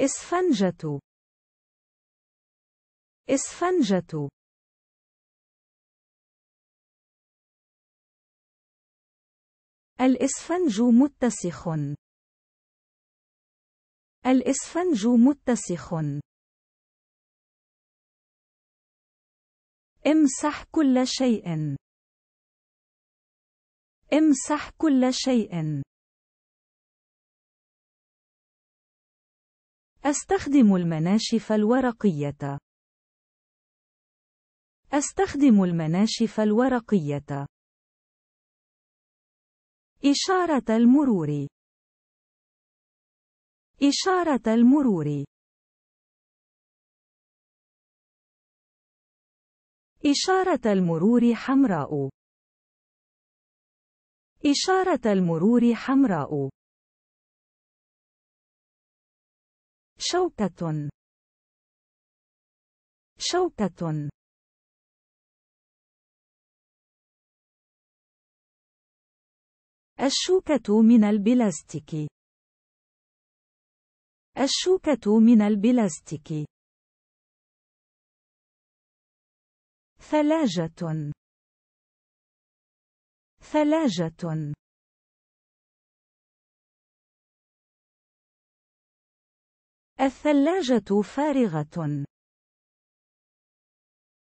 إسفنجة إسفنجة الإسفنج متسخ الإسفنج متسخ امسح كل شيء امسح كل شيء أستخدم المناشف الورقية. أستخدم المناشف الورقية. إشارة المرور. إشارة المرور. إشارة المرور حمراء. إشارة المرور حمراء. شوكة شوكة الشوكة من البلاستيك الشوكة من البلاستيك ثلاجة ثلاجة الثلاجة فارغة.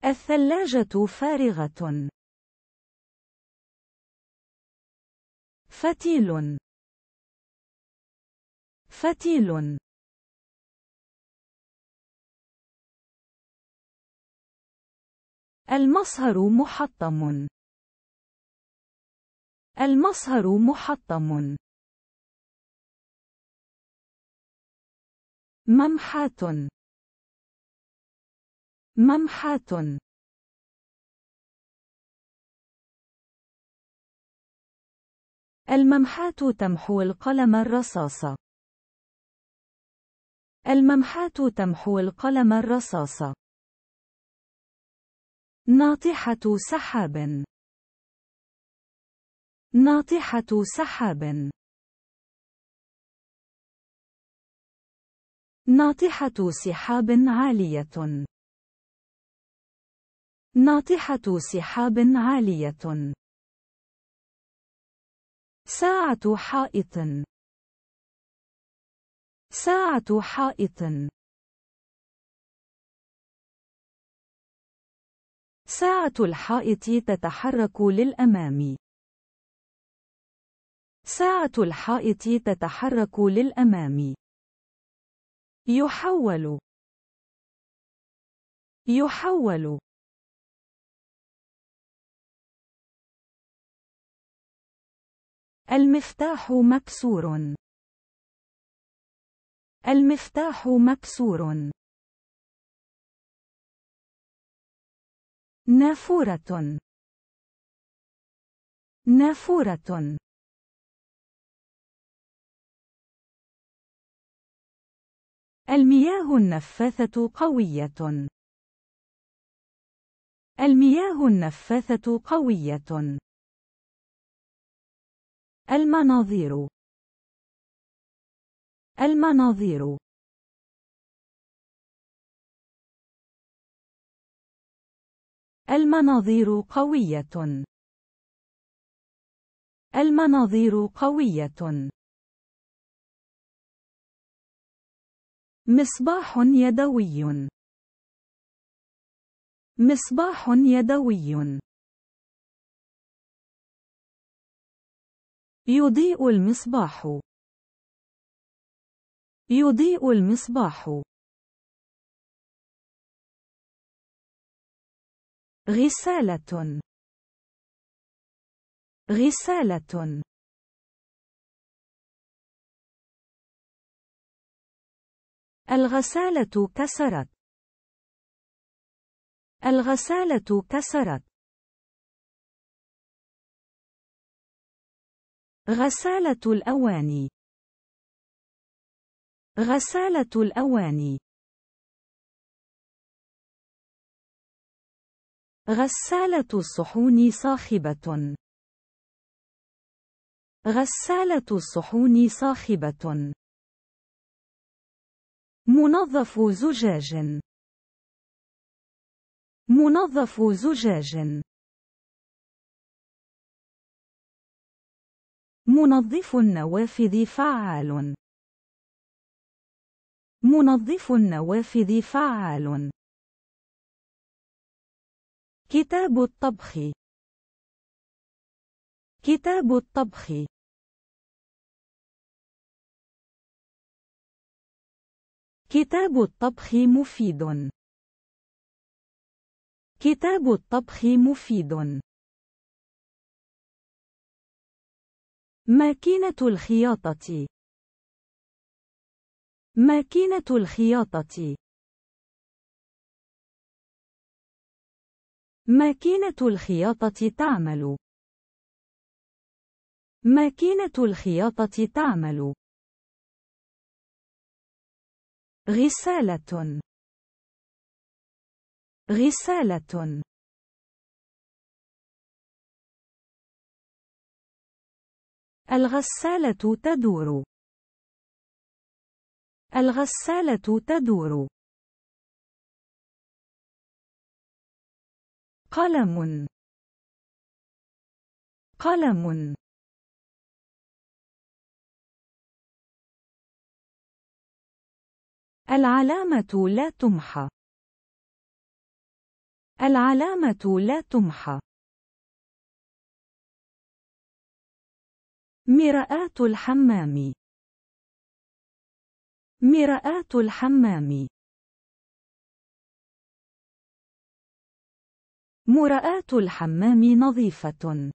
الثلاجة فارغة. فتيل. فتيل. المصهر محطم. المصهر محطم. ممحات ممحات الممحات تمحو القلم الرصاصة الممحات تمحو القلم الرصاصة ناطحة سحاب ناطحة سحاب ناطحة سحاب عالية ناطحة سحاب عالية ساعة حائط ساعة حائط ساعة الحائط تتحرك للأمام ساعة الحائط تتحرك للأمام يحول يحول المفتاح مكسور المفتاح مكسور نافورة نافورة المياه النفاثة قوية. المياه النفاثة قوية. المناظير المناظير المناظير قوية المناظير قوية مصباح يدوي مصباح يدوي يضيء المصباح يضيء المصباح غسالة غسالة الغسالة كسرت. الغسالة كسرت. غسالة الأواني. غسالة الأواني. غسالة الصحون صاخبة. غسالة الصحون صاخبة. منظف زجاج منظف زجاج منظف النوافذ فعال منظف النوافذ فعال كتاب الطبخ كتاب الطبخ كتاب الطبخ مفيد. كتاب الطبخ مفيد. ماكينة الخياطة. ماكينة الخياطة. ماكينة الخياطة تعمل. ماكينة الخياطة تعمل. رسالة رسالة الغسالة تدور الغسالة تدور قلم قلم العلامة لا تمحى. العلامة لا تمحى. مرآة الحمام. مرآة الحمام. مرآة الحمام نظيفة.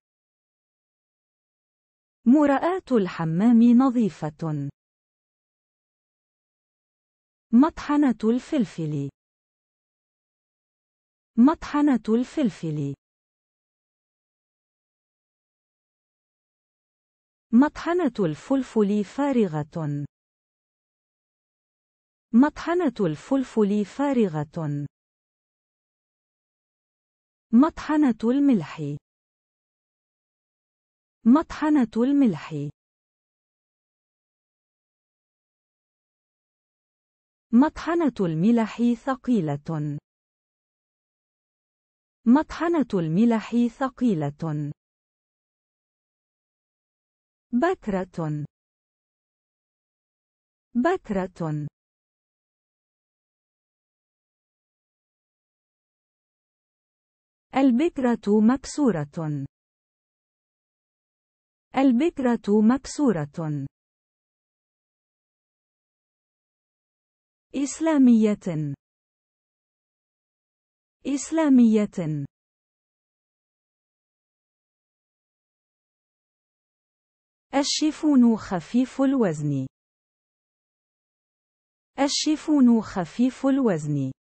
مرآة الحمام نظيفة. مطحنة الفلفل مطحنة الفلفل مطحنة الفلفل فارغة مطحنة الفلفل فارغة مطحنة الملح مطحنة الملح مطحنة الملح ثقيلة. مطحنة الملح ثقيلة. بكرة بكرة البكرة مكسورة. البكرة مكسورة. إسلامية إسلامية الشيفون خفيف الوزن الشيفون خفيف الوزن